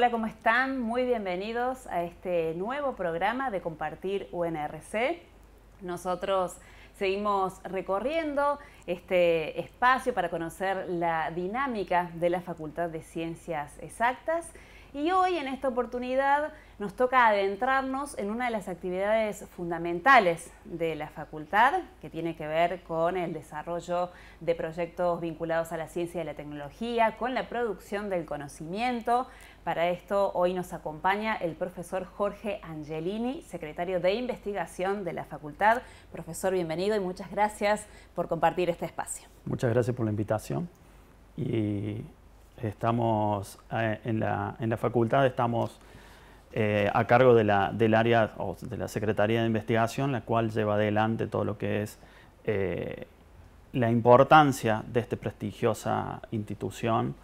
Hola, ¿cómo están? Muy bienvenidos a este nuevo programa de Compartir UNRC. Nosotros seguimos recorriendo este espacio para conocer la dinámica de la Facultad de Ciencias Exactas y hoy en esta oportunidad nos toca adentrarnos en una de las actividades fundamentales de la facultad, que tiene que ver con el desarrollo de proyectos vinculados a la ciencia y la tecnología, con la producción del conocimiento. Para esto hoy nos acompaña el profesor Jorge Angelini, secretario de investigación de la facultad. Profesor, bienvenido y muchas gracias por compartir este espacio. Muchas gracias por la invitación. Y estamos eh, en, la, facultad estamos eh, a cargo de la, del área de la Secretaría de Investigación, la cual lleva adelante todo lo que es eh, la importancia de esta prestigiosa institución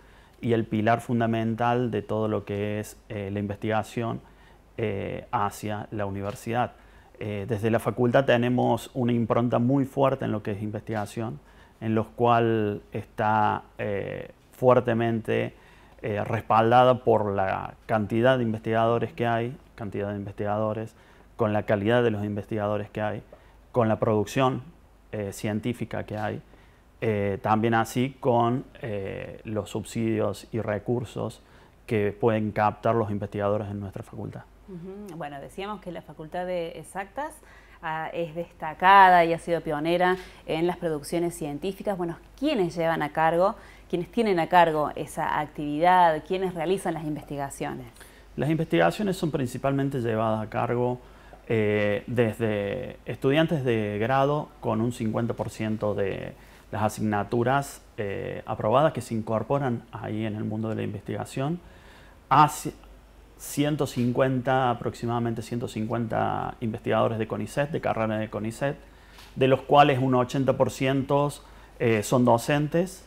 y el pilar fundamental de todo lo que es la investigación hacia la universidad. desde la facultad tenemos una impronta muy fuerte en lo que es investigación, en los cual está fuertemente eh, respaldada por la cantidad de investigadores que hay, cantidad de investigadores, con la calidad de los investigadores que hay, con la producción eh, científica que hay, eh, también así con los subsidios y recursos que pueden captar los investigadores en nuestra facultad. Bueno, decíamos que la Facultad de Exactas ah, es destacada y ha sido pionera en las producciones científicas. Bueno, ¿quiénes llevan a cargo quienes tienen a cargo esa actividad, quienes realizan las investigaciones. Las investigaciones son principalmente llevadas a cargo eh, desde estudiantes de grado con un 50% de las asignaturas eh, aprobadas que se incorporan ahí en el mundo de la investigación, a 150, aproximadamente 150 investigadores de CONICET, de carrera de CONICET, de los cuales un 80% eh, son docentes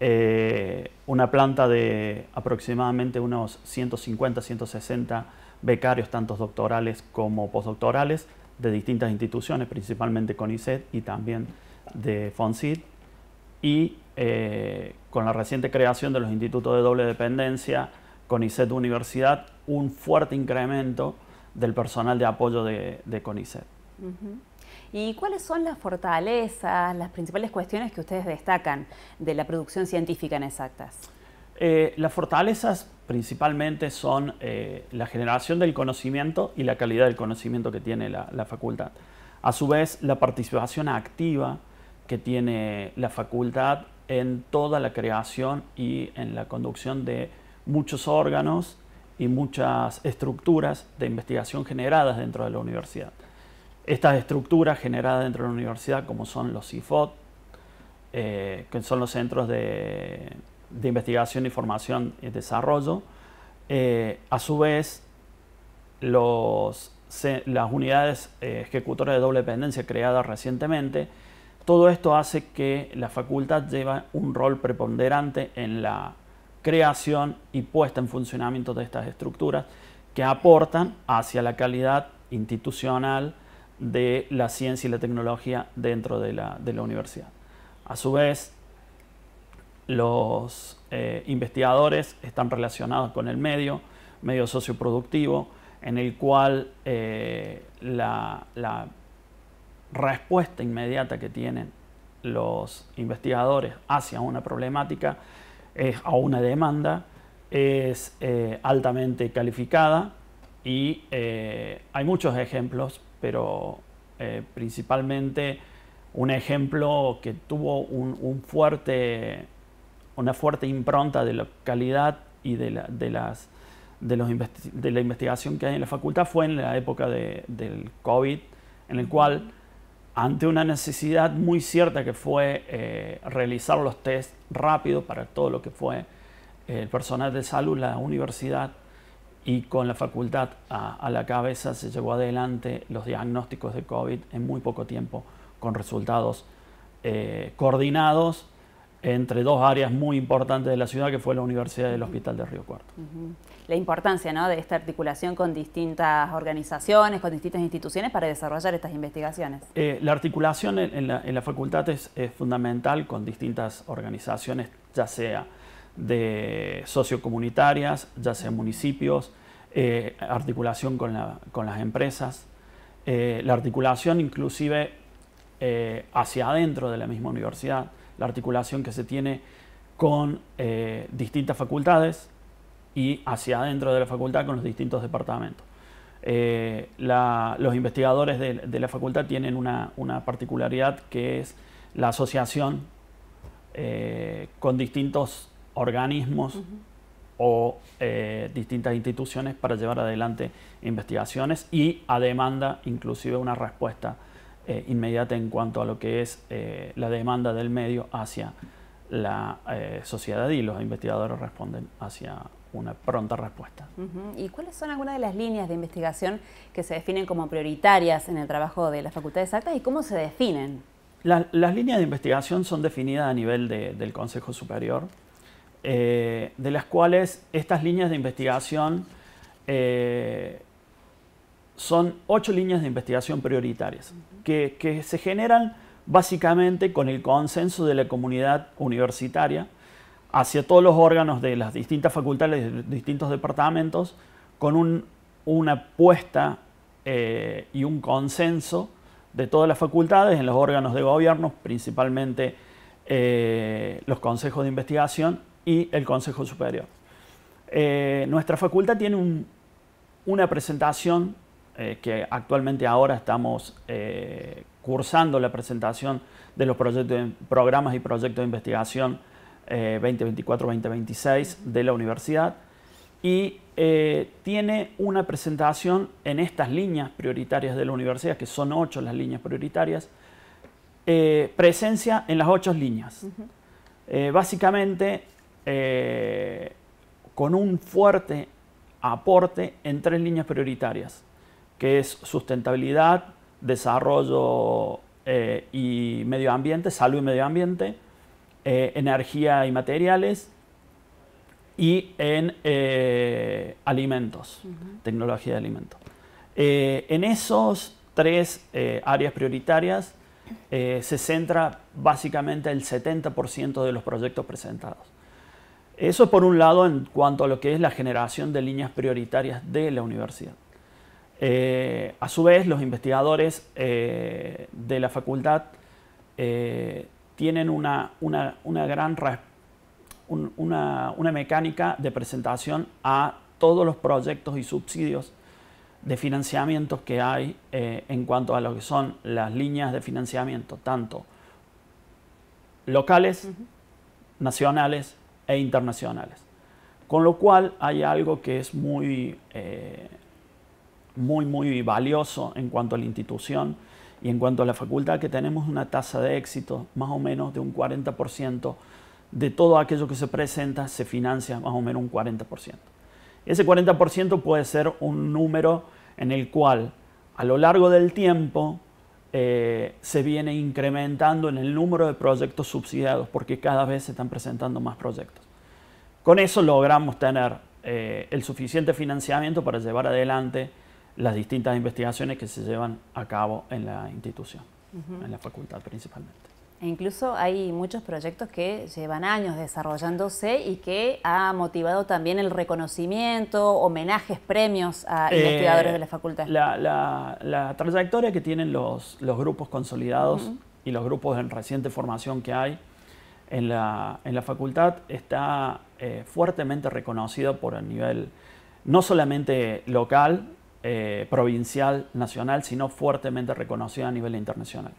eh, una planta de aproximadamente unos 150, 160 becarios, tanto doctorales como postdoctorales, de distintas instituciones, principalmente CONICET y también de FONSID, y eh, con la reciente creación de los institutos de doble dependencia, CONICET Universidad, un fuerte incremento del personal de apoyo de CONICET. ¿Y cuáles son las fortalezas, las principales cuestiones que ustedes destacan de la producción científica en exactas? Eh, las fortalezas principalmente son eh, la generación del conocimiento y la calidad del conocimiento que tiene la facultad. A su vez, la participación activa que tiene la facultad en toda la creación y en la conducción de muchos órganos y muchas estructuras de investigación generadas dentro de la universidad estas estructuras generadas dentro de la universidad, como son los CIFOT, eh, que son los centros de, investigación y formación y desarrollo, eh, a su vez las unidades eh, ejecutoras de doble dependencia creadas recientemente, todo esto hace que la facultad lleve un rol preponderante en la creación y puesta en funcionamiento de estas estructuras que aportan hacia la calidad institucional, de la ciencia y la tecnología dentro de la, universidad. A su vez, los eh, investigadores están relacionados con el medio, medio socioproductivo, en el cual eh, la, respuesta inmediata que tienen los investigadores hacia una problemática es, a una demanda es eh, altamente calificada y eh, hay muchos ejemplos, pero eh, principalmente un ejemplo que tuvo un, fuerte, una fuerte impronta de la calidad y de, la, las, de, los de, la investigación que hay en la facultad fue en la época del COVID, en el cual ante una necesidad muy cierta que fue eh, realizar los test rápidos para todo lo que fue el personal de salud, la universidad, y con la facultad a, la cabeza se llevó adelante los diagnósticos de COVID en muy poco tiempo, con resultados eh, coordinados entre dos áreas muy importantes de la ciudad, que fue la Universidad y el Hospital de Río Cuarto. La importancia ¿no? de esta articulación con distintas organizaciones, con distintas instituciones para desarrollar estas investigaciones. Eh, la articulación en, la, facultad es fundamental con distintas organizaciones, ya sea de sociocomunitarias, ya sea municipios, eh, articulación con, las empresas, eh, la articulación inclusive eh, hacia adentro de la misma universidad, la articulación que se tiene con distintas facultades y hacia adentro de la facultad con los distintos departamentos. los investigadores de, la facultad tienen una, particularidad que es la asociación con distintos organismos o eh, distintas instituciones para llevar adelante investigaciones y a demanda inclusive una respuesta eh, inmediata en cuanto a lo que es eh, la demanda del medio hacia la sociedad y los investigadores responden hacia una pronta respuesta. ¿Y cuáles son algunas de las líneas de investigación que se definen como prioritarias en el trabajo de la Facultad de actas y cómo se definen? las líneas de investigación son definidas a nivel del Consejo Superior, eh, de las cuales estas líneas de investigación eh, son ocho líneas de investigación prioritarias, que, se generan básicamente con el consenso de la comunidad universitaria hacia todos los órganos de las distintas facultades, de distintos departamentos, con una apuesta eh, y un consenso de todas las facultades en los órganos de gobierno, principalmente los consejos de investigación, y el Consejo Superior. Eh, nuestra facultad tiene una presentación eh, que actualmente ahora estamos eh, cursando la presentación de los proyectos, programas y proyectos de investigación 2024-2026 de la universidad y tiene una presentación en estas líneas prioritarias de la universidad, que son ocho las líneas prioritarias, presencia en las ocho líneas. básicamente eh, con un fuerte aporte en tres líneas prioritarias, que es sustentabilidad, desarrollo eh, y medio ambiente, salud y medio ambiente, eh, energía y materiales y en alimentos, tecnología de alimentos. en esos tres áreas prioritarias se centra básicamente el 70% de los proyectos presentados. Eso por un lado en cuanto a lo que es la generación de líneas prioritarias de la universidad. Eh, a su vez, los investigadores eh, de la facultad eh, tienen una, gran una, mecánica de presentación a todos los proyectos y subsidios de financiamientos que hay en cuanto a lo que son las líneas de financiamiento, tanto locales, nacionales e internacionales. Con lo cual hay algo que es muy, eh, muy, muy valioso en cuanto a la institución y en cuanto a la facultad, que tenemos una tasa de éxito más o menos de un 40%. De todo aquello que se presenta se financia más o menos un 40%. Ese 40% puede ser un número en el cual a lo largo del tiempo eh, se viene incrementando en el número de proyectos subsidiados porque cada vez se están presentando más proyectos. Con eso logramos tener eh, el suficiente financiamiento para llevar adelante las distintas investigaciones que se llevan a cabo en la institución, en la facultad principalmente. E incluso hay muchos proyectos que llevan años desarrollándose y que ha motivado también el reconocimiento, homenajes, premios a eh, investigadores de la facultad. La, trayectoria que tienen los, grupos consolidados y los grupos en reciente formación que hay en la, facultad está eh, fuertemente reconocida por el nivel no solamente local, eh, provincial, nacional, sino fuertemente reconocida a nivel internacional.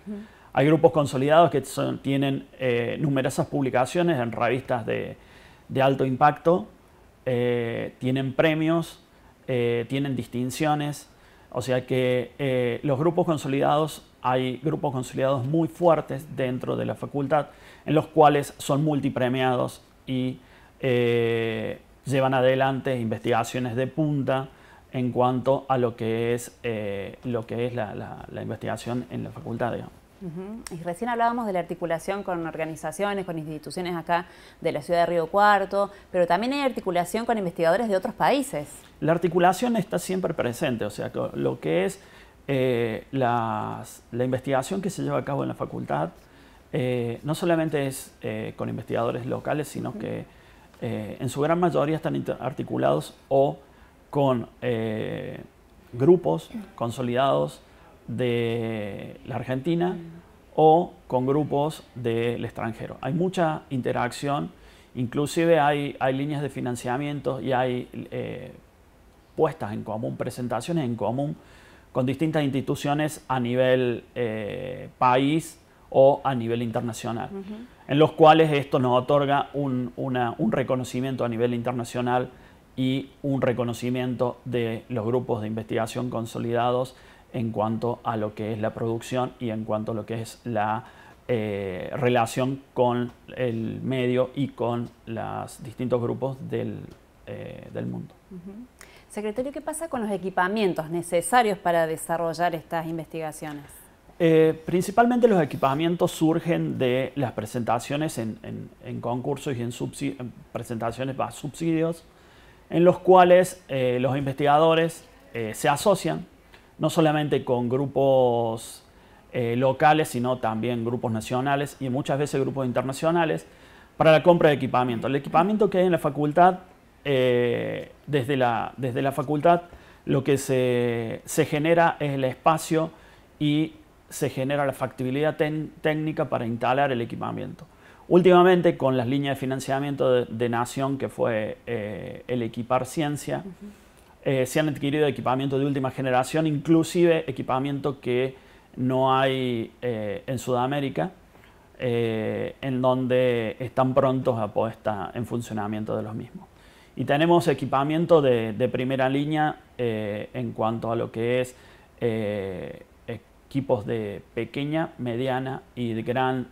Hay grupos consolidados que tienen eh, numerosas publicaciones en revistas de, alto impacto, eh, tienen premios, eh, tienen distinciones, o sea que los grupos consolidados, hay grupos consolidados muy fuertes dentro de la facultad, en los cuales son multipremiados y llevan adelante investigaciones de punta en cuanto a lo que es, lo que es la, investigación en la facultad. Y recién hablábamos de la articulación con organizaciones, con instituciones acá de la ciudad de Río Cuarto, pero también hay articulación con investigadores de otros países. La articulación está siempre presente, o sea, lo que es eh, la investigación que se lleva a cabo en la facultad, eh, no solamente es eh, con investigadores locales, sino que en su gran mayoría están articulados o con grupos consolidados de la Argentina o con grupos del extranjero. Hay mucha interacción, inclusive hay, hay líneas de financiamiento y hay eh, puestas en común, presentaciones en común con distintas instituciones a nivel eh, país o a nivel internacional, en los cuales esto nos otorga un, un reconocimiento a nivel internacional y un reconocimiento de los grupos de investigación consolidados en cuanto a lo que es la producción y en cuanto a lo que es la eh, relación con el medio y con los distintos grupos del, eh, mundo. Secretario, ¿qué pasa con los equipamientos necesarios para desarrollar estas investigaciones? Eh, principalmente los equipamientos surgen de las presentaciones en, concursos y en, presentaciones para subsidios, en los cuales los investigadores se asocian no solamente con grupos eh, locales, sino también grupos nacionales y muchas veces grupos internacionales, para la compra de equipamiento. El equipamiento que hay en la facultad, eh, desde, la, desde la facultad, lo que se, genera es el espacio y se genera la factibilidad técnica para instalar el equipamiento. Últimamente, con las líneas de financiamiento de, Nación, que fue eh, el equipar ciencia, eh, se han adquirido equipamiento de última generación, inclusive equipamiento que no hay eh, en Sudamérica, eh, en donde están prontos a puesta en funcionamiento de los mismos. Y tenemos equipamiento de primera línea en cuanto a lo que es equipos de pequeña, mediana y de gran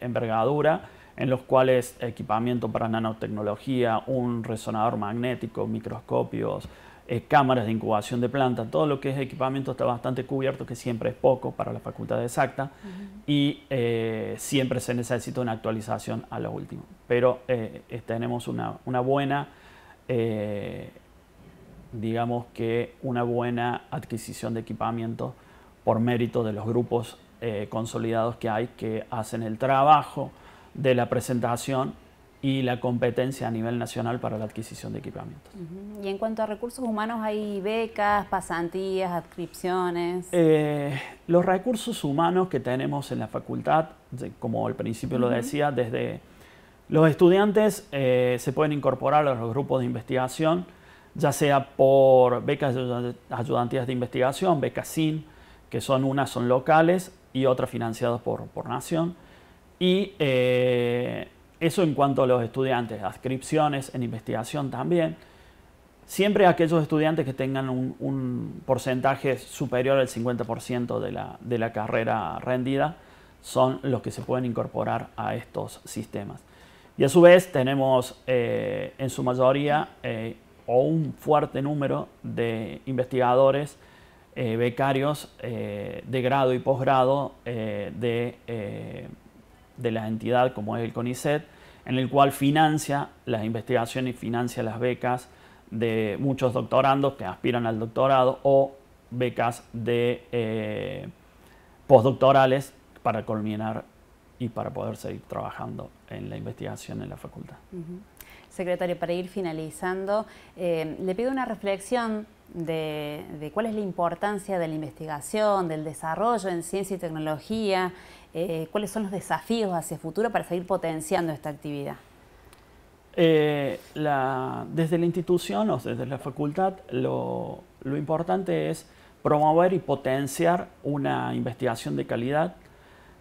envergadura, en los cuales equipamiento para nanotecnología, un resonador magnético, microscopios, eh, cámaras de incubación de planta, todo lo que es equipamiento está bastante cubierto, que siempre es poco para la facultad exacta, y eh, siempre se necesita una actualización a lo último. Pero eh, tenemos una, una buena, digamos que una buena adquisición de equipamiento por mérito de los grupos consolidados que hay que hacen el trabajo de la presentación y la competencia a nivel nacional para la adquisición de equipamientos. Y en cuanto a recursos humanos, ¿hay becas, pasantías, adscripciones? Eh, los recursos humanos que tenemos en la facultad, como al principio lo decía, desde los estudiantes eh, se pueden incorporar a los grupos de investigación, ya sea por becas de ayudantías de investigación, becas SIN, que son unas son locales y otras financiadas por, por Nación. Y eh, eso en cuanto a los estudiantes, adscripciones en investigación también. Siempre aquellos estudiantes que tengan un, porcentaje superior al 50% de la, carrera rendida son los que se pueden incorporar a estos sistemas. Y a su vez tenemos eh, en su mayoría eh, o un fuerte número de investigadores eh, becarios de grado y posgrado de de la entidad como es el CONICET, en el cual financia las investigaciones y financia las becas de muchos doctorandos que aspiran al doctorado o becas de eh, postdoctorales para culminar y para poder seguir trabajando en la investigación en la facultad. Secretario, para ir finalizando, eh, le pido una reflexión de, cuál es la importancia de la investigación, del desarrollo en ciencia y tecnología eh, cuáles son los desafíos hacia el futuro para seguir potenciando esta actividad. Eh, desde la institución o desde la facultad lo, importante es promover y potenciar una investigación de calidad.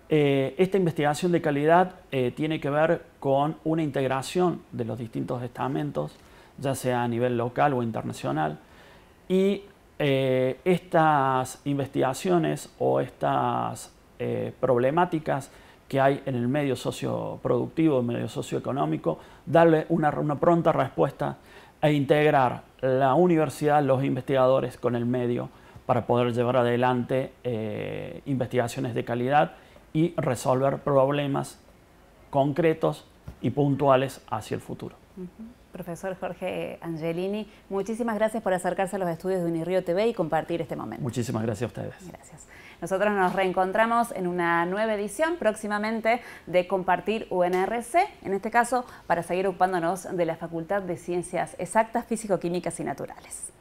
Eh, esta investigación de calidad tiene que ver con una integración de los distintos estamentos, ya sea a nivel local o internacional, y estas investigaciones o estas eh, problemáticas que hay en el medio socioproductivo, en el medio socioeconómico, darle una, una pronta respuesta e integrar la universidad, los investigadores con el medio para poder llevar adelante eh, investigaciones de calidad y resolver problemas concretos y puntuales hacia el futuro. Profesor Jorge Angelini, muchísimas gracias por acercarse a los estudios de Unirío TV y compartir este momento. Muchísimas gracias a ustedes. Gracias. Nosotros nos reencontramos en una nueva edición próximamente de Compartir UNRC, en este caso para seguir ocupándonos de la Facultad de Ciencias Exactas, Físico-Químicas y Naturales.